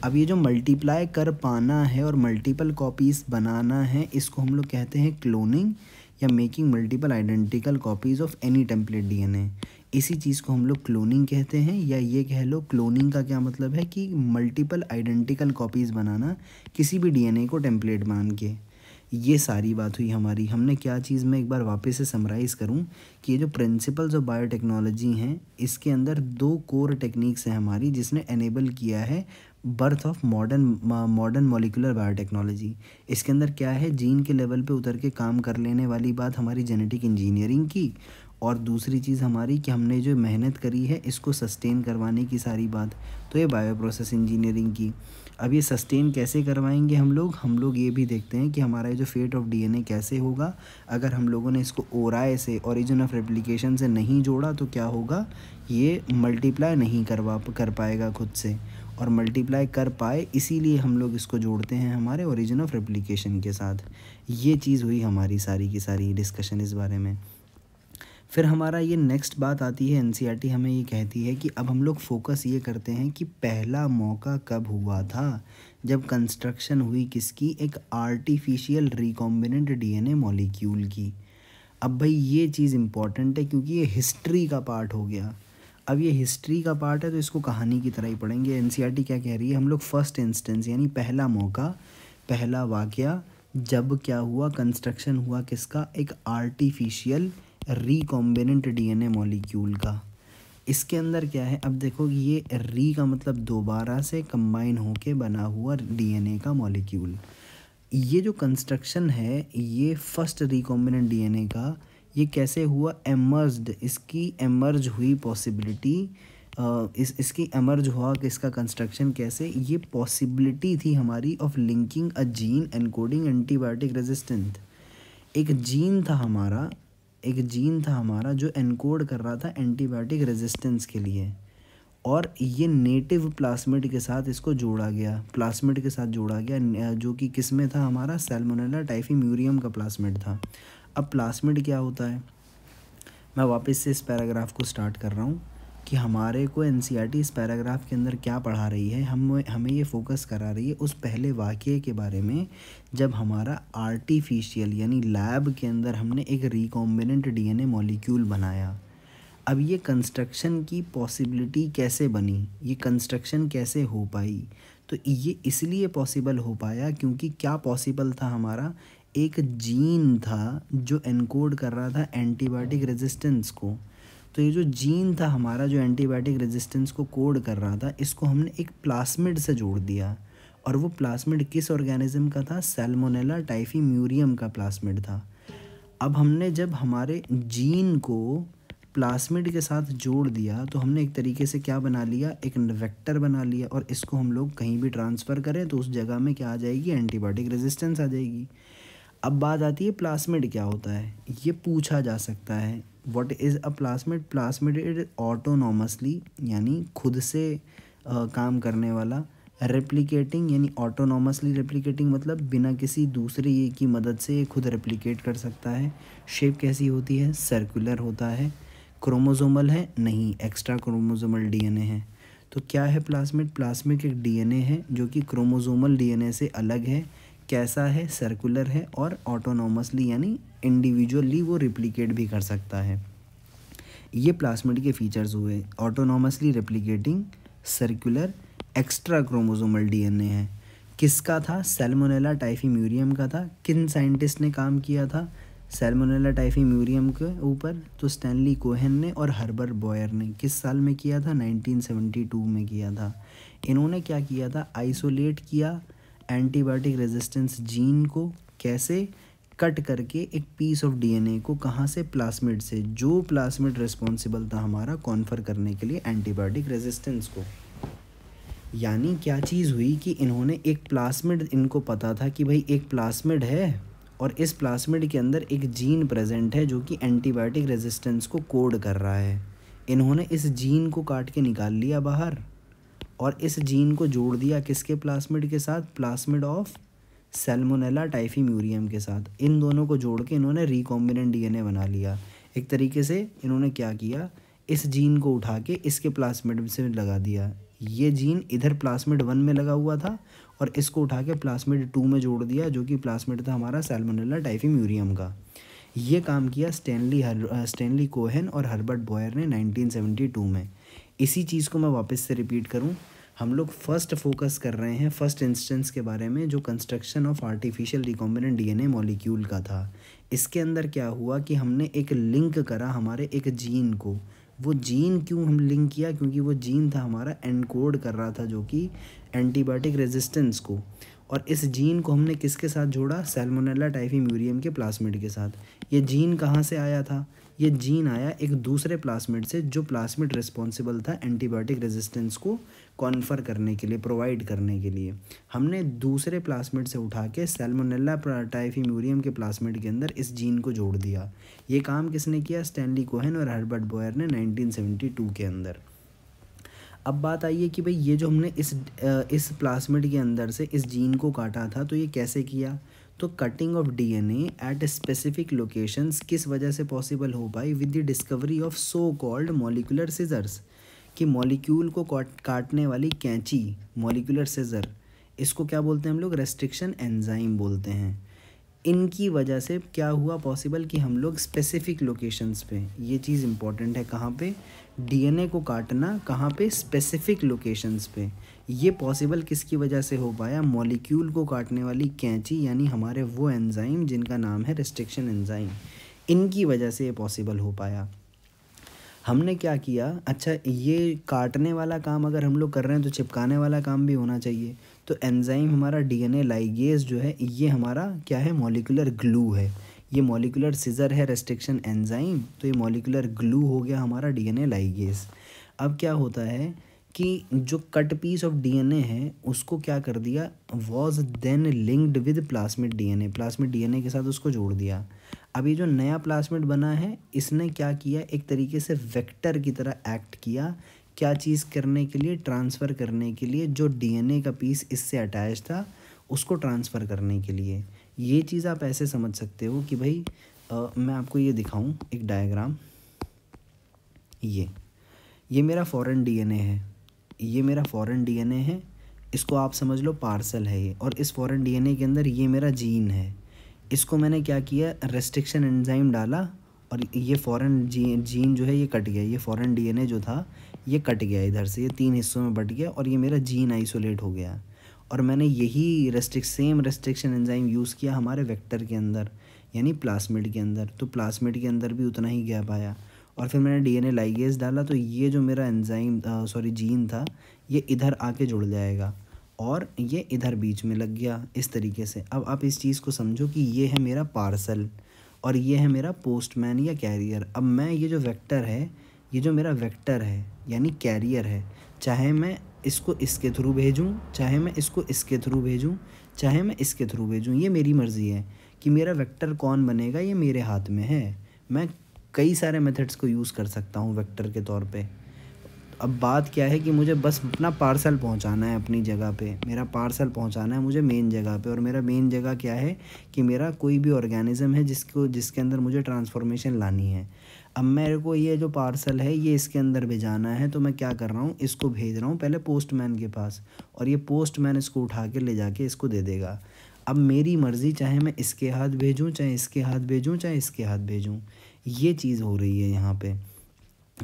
अब ये जो मल्टीप्लाई कर पाना है और मल्टीपल कॉपीज़ बनाना है इसको हम लोग कहते हैं क्लोनिंग या making multiple identical copies of any template DNA इसी चीज़ को हम लोग क्लोनिंग कहते हैं या ये कह लो क्लोनिंग का क्या मतलब है कि मल्टीपल आइडेंटिकल कॉपीज़ बनाना किसी भी डीएनए को टेम्पलेट मान के ये सारी बात हुई हमारी हमने क्या चीज़ मैं एक बार वापस से समराइज़ करूं कि ये जो प्रिंसिपल्स ऑफ बायोटेक्नोलॉजी हैं इसके अंदर दो कोर टेक्निक्स हैं हमारी जिसने एनेबल किया है birth of modern modern molecular biotechnology इसके अंदर क्या है जीन के लेवल पे उतर के काम कर लेने वाली बात हमारी जेनेटिक इंजीनियरिंग की और दूसरी चीज़ हमारी कि हमने जो मेहनत करी है इसको सस्टेन करवाने की सारी बात तो ये बायो प्रोसेस इंजीनियरिंग की अब ये सस्टेन कैसे करवाएंगे हम लोग हम लोग ये भी देखते हैं कि हमारा जो फेट ऑफ डीएनए कैसे होगा अगर हम लोगों ने इसको ओराए से ओरिजिन ऑफ रेप्लिकेशन से नहीं जोड़ा तो क्या होगा ये मल्टीप्लाई नहीं करवा कर पाएगा खुद से और मल्टीप्लाई कर पाए इसीलिए हम लोग इसको जोड़ते हैं हमारे ओरिजिन ऑफ रेप्लीकेशन के साथ ये चीज़ हुई हमारी सारी की सारी डिस्कशन इस बारे में फिर हमारा ये नेक्स्ट बात आती है एन e हमें ये कहती है कि अब हम लोग फोकस ये करते हैं कि पहला मौका कब हुआ था जब कंस्ट्रक्शन हुई किसकी एक आर्टिफिशियल रिकॉम्बिनेंट डीएनए मॉलिक्यूल की अब भाई ये चीज़ इम्पॉर्टेंट है क्योंकि ये हिस्ट्री का पार्ट हो गया अब ये हिस्ट्री का पार्ट है तो इसको कहानी की तरह ही पढ़ेंगे एन e क्या कह रही है हम लोग फर्स्ट इंस्टेंस यानी पहला मौका पहला वाक़ जब क्या हुआ कंस्ट्रक्शन हुआ किसका एक आर्टिफिशियल रिकॉम्बिनेंट डीएनए मॉलिक्यूल का इसके अंदर क्या है अब देखो ये री का मतलब दोबारा से कंबाइन होके बना हुआ डीएनए का मॉलिक्यूल ये जो कंस्ट्रक्शन है ये फर्स्ट रिकॉम्बिनेंट डीएनए का ये कैसे हुआ एमर्ज्ड इसकी एमर्ज हुई पॉसिबिलिटी इस इसकी एमर्ज हुआ कि इसका कंस्ट्रक्शन कैसे ये पॉसिबिलिटी थी हमारी of linking a gene encoding antibiotic resistant एक जीन था हमारा एक जीन था हमारा जो एनकोड कर रहा था एंटीबायोटिक रेजिस्टेंस के लिए और ये नेटिव प्लास्मिड के साथ इसको जोड़ा गया प्लास्मिड के साथ जोड़ा गया जो कि किस में था हमारा सेलमोनेला टाइफी म्यूरियम का प्लास्मिड था अब प्लासमिड क्या होता है मैं वापस से इस पैराग्राफ को स्टार्ट कर रहा हूँ कि हमारे को एन e इस पैराग्राफ के अंदर क्या पढ़ा रही है हम हमें ये फोकस करा रही है उस पहले वाक्य के बारे में जब हमारा आर्टिफिशियल यानी लैब के अंदर हमने एक रिकॉम्बिनेंट डीएनए मॉलिक्यूल बनाया अब ये कंस्ट्रक्शन की पॉसिबिलिटी कैसे बनी ये कंस्ट्रक्शन कैसे हो पाई तो ये इसलिए पॉसिबल हो पाया क्योंकि क्या पॉसिबल था हमारा एक जीन था जो एनकोड कर रहा था एंटीबायोटिक रेजिस्टेंस को तो ये जो जीन था हमारा जो एंटीबायोटिक रेजिस्टेंस को कोड कर रहा था इसको हमने एक प्लास्मिड से जोड़ दिया और वो प्लास्मिड किस ऑर्गेनिज्म का था सेलमोनेला टाइफी म्यूरियम का प्लास्मिड था अब हमने जब हमारे जीन को प्लास्मिड के साथ जोड़ दिया तो हमने एक तरीके से क्या बना लिया एक वेक्टर बना लिया और इसको हम लोग कहीं भी ट्रांसफ़र करें तो उस जगह में क्या आ जाएगी एंटीबायोटिक रेजिस्टेंस आ जाएगी अब बात आती है प्लास्मिड क्या होता है ये पूछा जा सकता है what is a plasmid plasmid is autonomously यानी खुद से आ, काम करने वाला रेप्लिकेटिंग यानी ऑटोनॉमसली रेप्लिकेटिंग मतलब बिना किसी दूसरे की मदद से ये खुद रेप्लिकेट कर सकता है शेप कैसी होती है सर्कुलर होता है क्रोमोजोमल है नहीं एक्स्ट्रा क्रोमोजोमल डीएनए है तो क्या है प्लास्मिड प्लास्मिक एक डीएनए है जो कि क्रोमोजोमल डीएनए से अलग है कैसा है सर्कुलर है और ऑटोनोमसली यानी इंडिविजुअली वो रिप्लिकेट भी कर सकता है ये प्लास्मिड के फीचर्स हुए autonomously replicating circular extra chromosomal DNA है किसका था सेलमोनेला टाइफी म्यूरियम का था किन साइंटिस्ट ने काम किया था सेलमोनेला टाइफी म्यूरियम के ऊपर तो स्टैनली कोहन ने और हर्बर बॉयर ने किस साल में किया था 1972 में किया था इन्होंने क्या किया था आइसोलेट किया एंटीबायोटिक रेजिस्टेंस जीन को कैसे कट करके एक पीस ऑफ डीएनए को कहाँ से प्लास्मिड से जो प्लास्मिड रिस्पॉन्सिबल था हमारा कॉन्फर करने के लिए एंटीबायोटिक रेजिस्टेंस को यानी क्या चीज़ हुई कि इन्होंने एक प्लास्मिड इनको पता था कि भाई एक प्लास्मिड है और इस प्लास्मिड के अंदर एक जीन प्रेजेंट है जो कि एंटीबायोटिक रेजिस्टेंस को कोड कर रहा है इन्होंने इस जीन को काट के निकाल लिया बाहर और इस जीन को जोड़ दिया किसके प्लास्मिड के साथ plasmid of salmonella typhimurium के साथ इन दोनों को जोड़ के इन्होंने रिकॉम्बिनेंट डीएनए बना लिया एक तरीके से इन्होंने क्या किया इस जीन को उठा के इसके प्लास्मिड से लगा दिया ये जीन इधर प्लास्मिड वन में लगा हुआ था और इसको उठा के प्लास्मिड टू में जोड़ दिया जो कि प्लास्मिड था हमारा सेलमोनेला टाइफी म्यूरियम का ये काम किया स्टैनली हर स्टैनली कोहन और हर्बर्ट बॉयर ने 1972 में इसी चीज़ को मैं वापस से रिपीट करूं हम लोग फर्स्ट फोकस कर रहे हैं फर्स्ट इंस्टेंस के बारे में जो construction of artificial recombinant DNA molecule का था इसके अंदर क्या हुआ कि हमने एक लिंक करा हमारे एक जीन को वो जीन क्यों हम लिंक किया क्योंकि वो जीन था हमारा एनकोड कर रहा था जो कि एंटीबायोटिक रेजिस्टेंस को और इस जीन को हमने किसके साथ जोड़ा सेलमोनेला टाइफी म्यूरियम के प्लास्मिड के साथ ये जीन कहाँ से आया था ये जीन आया एक दूसरे प्लास्मिड से जो प्लास्मिड रिस्पॉन्सिबल था एंटीबायोटिक रेजिस्टेंस को कॉन्फर करने के लिए प्रोवाइड करने के लिए हमने दूसरे प्लास्मिड से उठा के सेलमोनेला टाइफीम्यूरियम के प्लास्मिड के अंदर इस जीन को जोड़ दिया ये काम किसने किया स्टैनली कोहन और हर्बर्ट बॉयर ने नाइनटीन के अंदर अब बात आई है कि भाई ये जो हमने इस इस प्लास्मिड के अंदर से इस जीन को काटा था तो ये कैसे किया तो cutting of DNA at specific locations किस वजह से पॉसिबल हो पाई with the discovery of so called molecular scissors कि मॉलिक्यूल को काटने वाली कैंची मॉलिकुलर सीजर इसको क्या बोलते हैं हम लोग रेस्ट्रिक्शन एंजाइम बोलते हैं इनकी वजह से क्या हुआ पॉसिबल कि हम लोग स्पेसिफिक लोकेशंस पे ये चीज़ इम्पॉर्टेंट है कहाँ पे डीएनए को काटना कहाँ पे स्पेसिफिक लोकेशंस पे ये पॉसिबल किसकी वजह से हो पाया मॉलिक्यूल को काटने वाली कैंची यानी हमारे वो एंजाइम जिनका नाम है रिस्ट्रिक्शन एंजाइम इनकी वजह से ये पॉसिबल हो पाया हमने क्या किया अच्छा ये काटने वाला काम अगर हम लोग कर रहे हैं तो चिपकाने वाला काम भी होना चाहिए तो एंजाइम हमारा डीएनए लाइगेज जो है ये हमारा क्या है मॉलिकुलर ग्लू है ये मॉलिकुलर सीज़र है रेस्ट्रिक्शन एंजाइम तो ये मॉलिकुलर ग्लू हो गया हमारा डीएनए लाइगेज अब क्या होता है कि जो कट पीस ऑफ डीएनए है उसको क्या कर दिया was then linked with plasmid DNA plasmid DNA के साथ उसको जोड़ दिया अब ये जो नया प्लास्मिड बना है इसने क्या किया एक तरीके से वेक्टर की तरह एक्ट किया क्या चीज़ करने के लिए ट्रांसफ़र करने के लिए जो डीएनए का पीस इससे अटैच था उसको ट्रांसफ़र करने के लिए ये चीज़ आप ऐसे समझ सकते हो कि भाई आ, मैं आपको ये दिखाऊँ एक डायग्राम ये ये मेरा फॉरेन डीएनए है ये मेरा फॉरेन डीएनए है इसको आप समझ लो पार्सल है ये और इस फॉरेन डीएनए के अंदर ये मेरा जीन है इसको मैंने क्या किया रेस्ट्रिक्शन एंजाइम डाला और ये फॉरेन जी जीन जो है ये कट गया ये फॉरेन डीएनए जो था ये कट गया इधर से ये तीन हिस्सों में बट गया और ये मेरा जीन आइसोलेट हो गया और मैंने यही रेस्ट्रिक सेम रेस्ट्रिक्शन एंजाइम यूज़ किया हमारे वेक्टर के अंदर यानी प्लास्मिड के अंदर तो प्लास्मिड के अंदर भी उतना ही गैप आया और फिर मैंने डी एन डाला तो ये जो मेरा एंजाइम सॉरी जीन था ये इधर आके जुड़ जाएगा और ये इधर बीच में लग गया इस तरीके से अब आप इस चीज़ को समझो कि ये है मेरा पार्सल और ये है मेरा पोस्टमैन या कैरियर अब मैं ये जो वेक्टर है ये जो मेरा वेक्टर है यानी कैरियर है चाहे मैं इसको इसके थ्रू भेजूं चाहे मैं इसको इसके थ्रू भेजूं चाहे मैं इसके थ्रू भेजूं ये मेरी मर्ज़ी है कि मेरा वेक्टर कौन बनेगा ये मेरे हाथ में है मैं कई सारे मेथड्स को यूज़ कर सकता हूँ वेक्टर के तौर पे अब बात क्या है कि मुझे बस अपना पार्सल पहुँचाना है अपनी जगह पे मेरा पार्सल पहुँचाना है मुझे मेन जगह पे और मेरा मेन जगह क्या है कि मेरा कोई भी ऑर्गेनिज्म है जिसको जिसके अंदर मुझे ट्रांसफॉर्मेशन लानी है अब मेरे को ये जो पार्सल है ये इसके अंदर भेजाना है तो मैं क्या कर रहा हूँ इसको भेज रहा हूँ पहले पोस्टमैन के पास और ये पोस्टमैन इसको उठा के ले जाके इसको दे देगा अब मेरी मर्ज़ी चाहे मैं इसके हाथ भेजूँ चाहे इसके हाथ भेजूँ चाहे इसके हाथ भेजूँ ये चीज़ हो रही है यहाँ पे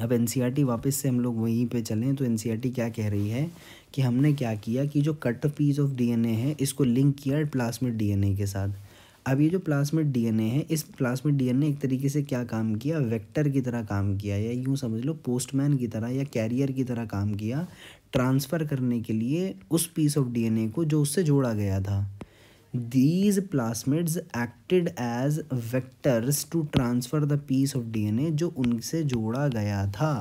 अब एन e वापस से हम लोग वहीं पे चलें तो एन e क्या कह रही है कि हमने क्या किया कि जो कट पीस ऑफ डीएनए है इसको लिंक किया प्लास्मिड डीएनए के साथ अब ये जो प्लास्मिड डीएनए है इस प्लास्मिड डीएनए एक तरीके से क्या काम किया वेक्टर की तरह काम किया या यूँ समझ लो पोस्टमैन की तरह या कैरियर की तरह काम किया ट्रांसफ़र करने के लिए उस पीस ऑफ डी को जो उससे जोड़ा गया था these plasmids acted as vectors to transfer the piece of DNA जो उनसे जोड़ा गया था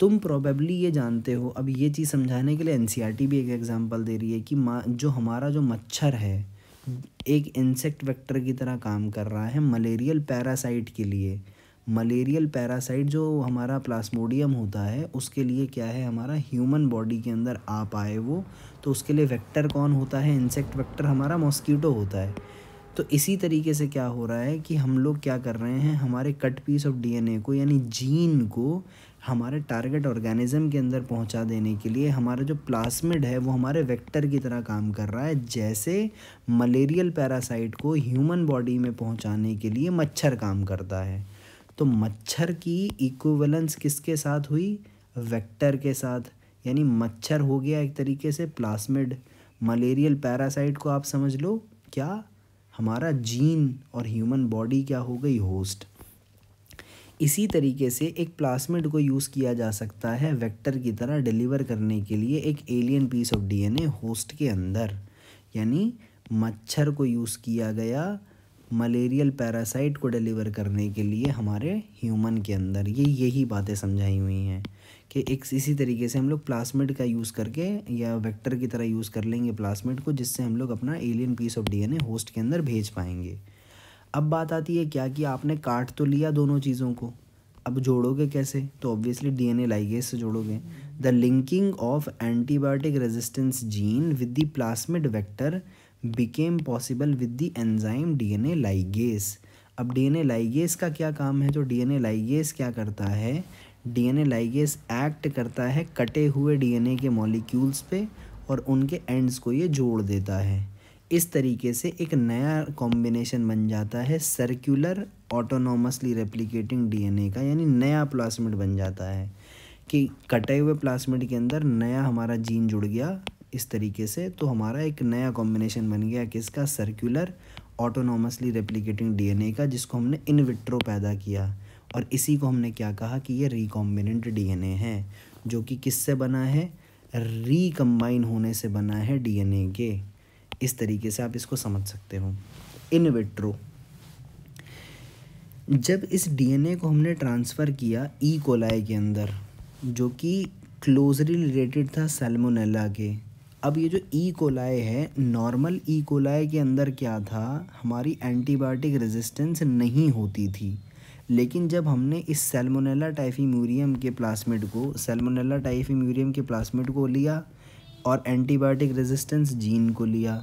तुम प्रोबेबली ये जानते हो अब ये चीज़ समझाने के लिए एन e भी एक एग्ज़ाम्पल दे रही है कि माँ जो हमारा जो मच्छर है एक इंसेक्ट वेक्टर की तरह काम कर रहा है मलेरियल पैरासाइट के लिए मलेरियल पैरासाइट जो हमारा प्लास्मोडियम होता है उसके लिए क्या है हमारा ह्यूमन बॉडी के अंदर आ पाए वो तो उसके लिए वेक्टर कौन होता है इंसेक्ट वेक्टर हमारा मॉस्कीटो होता है तो इसी तरीके से क्या हो रहा है कि हम लोग क्या कर रहे हैं हमारे कट पीस ऑफ डीएनए को यानी जीन को हमारे टारगेट ऑर्गेनिज्म के अंदर पहुंचा देने के लिए हमारा जो प्लास्मिड है वो हमारे वेक्टर की तरह काम कर रहा है जैसे मलेरियल पैरासाइट को ह्यूमन बॉडी में पहुंचाने के लिए मच्छर काम करता है तो मच्छर की इक्वलेंस किसके साथ हुई वेक्टर के साथ यानी मच्छर हो गया एक तरीके से प्लास्मिड मलेरियल पैरासाइट को आप समझ लो क्या हमारा जीन और ह्यूमन बॉडी क्या हो गई होस्ट इसी तरीके से एक प्लास्मिड को यूज़ किया जा सकता है वेक्टर की तरह डिलीवर करने के लिए एक alien piece of DNA host के अंदर यानी मच्छर को यूज़ किया गया मलेरियल पैरासाइट को डिलीवर करने के लिए हमारे ह्यूमन के अंदर ये यही बातें समझाई हुई हैं कि एक इसी तरीके से हम लोग प्लास्मिड का यूज़ करके या वेक्टर की तरह यूज़ कर लेंगे प्लास्मिड को जिससे हम लोग अपना alien piece of DNA host के अंदर भेज पाएंगे अब बात आती है क्या कि आपने काट तो लिया दोनों चीज़ों को अब जोड़ोगे कैसे तो ऑब्वियसली डी एन से जोड़ोगे the linking of antibiotic resistance gene with the plasmid vector became possible with the enzyme DNA ligase अब डीएनए लाइगेस का क्या काम है तो डीएनए लाइगेस क्या करता है डीएनए लाइगेस एक्ट करता है कटे हुए डीएनए के मॉलिक्यूल्स पे और उनके एंड्स को ये जोड़ देता है इस तरीके से एक नया कॉम्बिनेशन बन जाता है सर्कुलर ऑटोनोमसली रेप्लिकेटिंग डीएनए का यानी नया प्लास्मिड बन जाता है कि कटे हुए प्लास्मिड के अंदर नया हमारा जीन जुड़ गया इस तरीके से तो हमारा एक नया कॉम्बिनेशन बन गया किसका सर्कुलर ऑटोनॉमसली रेप्लिकेटिंग डीएनए का जिसको हमने इन विट्रो पैदा किया और इसी को हमने क्या कहा कि ये रिकॉम्बिनेंट डीएनए है जो कि किससे बना है रिकम्बाइन होने से बना है डीएनए के इस तरीके से आप इसको समझ सकते हो इन विट्रो जब इस डीएनए को हमने ट्रांसफ़र किया ई e. कोलाई के अंदर जो कि क्लोजली रिलेटेड था सेलमोनेला के अब ये जो ई e कोलाए है नॉर्मल ई कोलाई के अंदर क्या था हमारी एंटीबायोटिक रेजिस्टेंस नहीं होती थी लेकिन जब हमने इस सेलमोनेला टाइफीम्यूरियम के प्लास्मिड को सेलमोनेला टाइफीम्यूरियम के प्लास्मिड को लिया और एंटीबायोटिक रेजिस्टेंस जीन को लिया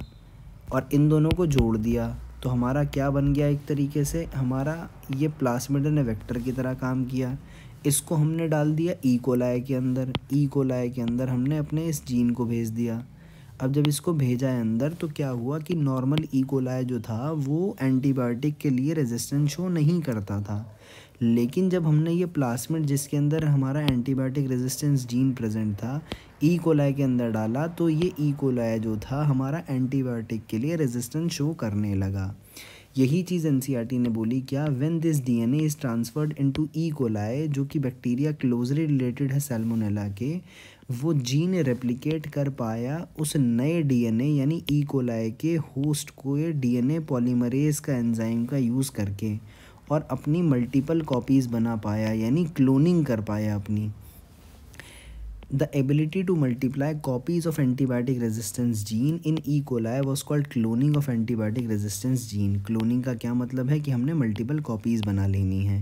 और इन दोनों को जोड़ दिया तो हमारा क्या बन गया एक तरीके से हमारा ये प्लास्मिड ने वेक्टर की तरह काम किया इसको हमने डाल दिया ई e कोलाए के अंदर ई e कोलाए के अंदर हमने अपने इस जीन को भेज दिया अब जब इसको भेजा है अंदर तो क्या हुआ कि नॉर्मल ई कोलाए जो था वो एंटीबायोटिक के लिए रेजिस्टेंस शो नहीं करता था लेकिन जब हमने ये प्लास्मिड जिसके अंदर हमारा एंटीबायोटिक रेजिस्टेंस जीन प्रेजेंट था ई e कोलाए के अंदर डाला तो ये ई कोलाए जो था हमारा एंटीबायोटिक के लिए रेजिस्टेंस शो करने लगा यही चीज़ एन e ने बोली क्या when this D N A is transferred into E coli जो कि बैक्टीरिया क्लोजली रिलेटेड है सेलमोनेला के वो जीन रेप्लिकेट कर पाया उस नए डीएनए यानी ई e. कोलाए के होस्ट को डीएनए पॉलीमरेज का एंजाइम का यूज़ करके और अपनी मल्टीपल कॉपीज़ बना पाया यानी क्लोनिंग कर पाया अपनी The ability to multiply copies of antibiotic resistance gene in E. coli was called cloning of antibiotic resistance gene. Cloning का क्या मतलब है कि हमने multiple copies बना लेनी है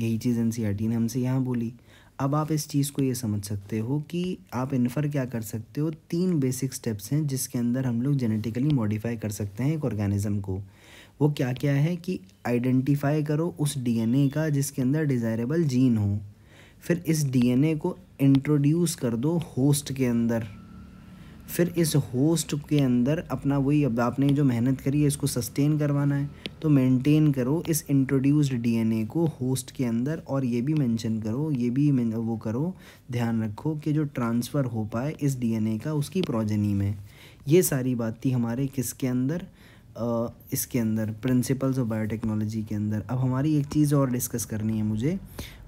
यही चीज़ एन सी आर टी ने हमसे यहाँ बोली अब आप इस चीज़ को ये समझ सकते हो कि आप इन्फर क्या कर सकते हो तीन बेसिक स्टेप्स हैं जिसके अंदर हम लोग जेनेटिकली मॉडिफाई कर सकते हैं एक ऑर्गेनिज़म को वो क्या क्या है कि आइडेंटिफाई करो उस डीएनए का जिसके अंदर डिज़ायरेबल जीन हो फिर इस डीएनए को इंट्रोड्यूस कर दो होस्ट के अंदर फिर इस होस्ट के अंदर अपना वही अब आपने जो मेहनत करी है इसको सस्टेन करवाना है तो मेंटेन करो इस इंट्रोड्यूस्ड डीएनए को होस्ट के अंदर और ये भी मेंशन करो ये भी वो करो ध्यान रखो कि जो ट्रांसफ़र हो पाए इस डीएनए का उसकी प्रोजनी में ये सारी बात थी हमारे किसके अंदर इसके अंदर प्रिंसिपल्स ऑफ बायोटेक्नोलॉजी के अंदर अब हमारी एक चीज़ और डिस्कस करनी है मुझे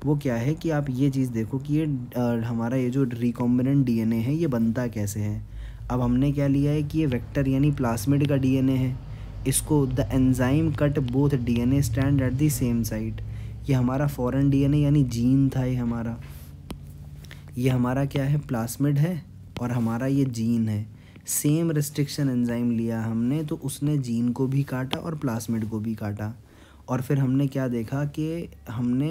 वो क्या है कि आप ये चीज़ देखो कि ये हमारा ये जो रिकॉम्बिनेंट डीएनए है ये बनता कैसे है अब हमने क्या लिया है कि ये वेक्टर यानी प्लास्मिड का डीएनए है इसको the enzyme cut both DNA stand at the same site ये हमारा फॉरन डी यानी जीन था ये हमारा ये हमारा क्या है प्लास्मिड है और हमारा ये जीन है सेम रेस्ट्रिक्शन एंजाइम लिया हमने तो उसने जीन को भी काटा और प्लास्मिड को भी काटा और फिर हमने क्या देखा कि हमने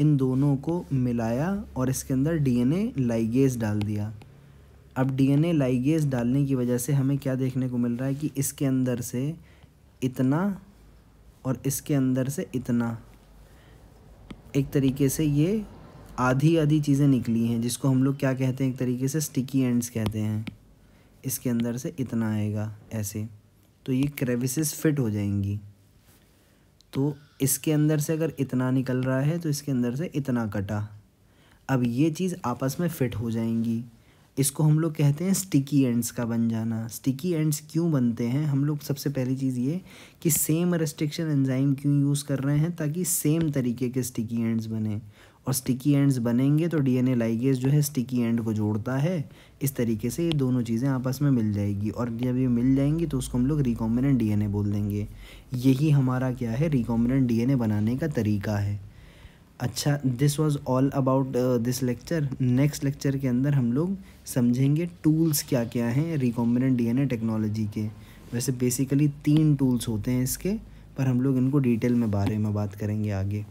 इन दोनों को मिलाया और इसके अंदर डीएनए लाइगेज डाल दिया अब डीएनए लाइगेज डालने की वजह से हमें क्या देखने को मिल रहा है कि इसके अंदर से इतना और इसके अंदर से इतना एक तरीके से ये आधी आधी चीज़ें निकली हैं जिसको हम लोग क्या कहते हैं एक तरीके से स्टिकी एंड्स कहते हैं इसके अंदर से इतना आएगा ऐसे तो ये क्रेविसेस फिट हो जाएंगी तो इसके अंदर से अगर इतना निकल रहा है तो इसके अंदर से इतना कटा अब ये चीज़ आपस में फिट हो जाएंगी इसको हम लोग कहते हैं स्टिकी एंड्स का बन जाना स्टिकी एंड्स क्यों बनते हैं हम लोग सबसे पहली चीज़ ये कि सेम रेस्ट्रिक्शन एंजाइम क्यों यूज़ कर रहे हैं ताकि सेम तरीके के स्टिकी एंड्स बने और स्टिकी एंड्स बनेंगे तो डीएनए लाइगेज जो है स्टिकी एंड को जोड़ता है इस तरीके से ये दोनों चीज़ें आपस में मिल जाएगी और जब ये मिल जाएंगी तो उसको हम लोग रिकॉम्बिनेंट डीएनए बोल देंगे यही हमारा क्या है रिकॉम्बिनेंट डीएनए बनाने का तरीका है अच्छा this was all about this lecture next lecture के अंदर हम लोग समझेंगे टूल्स क्या क्या हैं रिकॉम्बिनेंट डी टेक्नोलॉजी के वैसे बेसिकली तीन टूल्स होते हैं इसके पर हम लोग इनको डिटेल में बारे में बात करेंगे आगे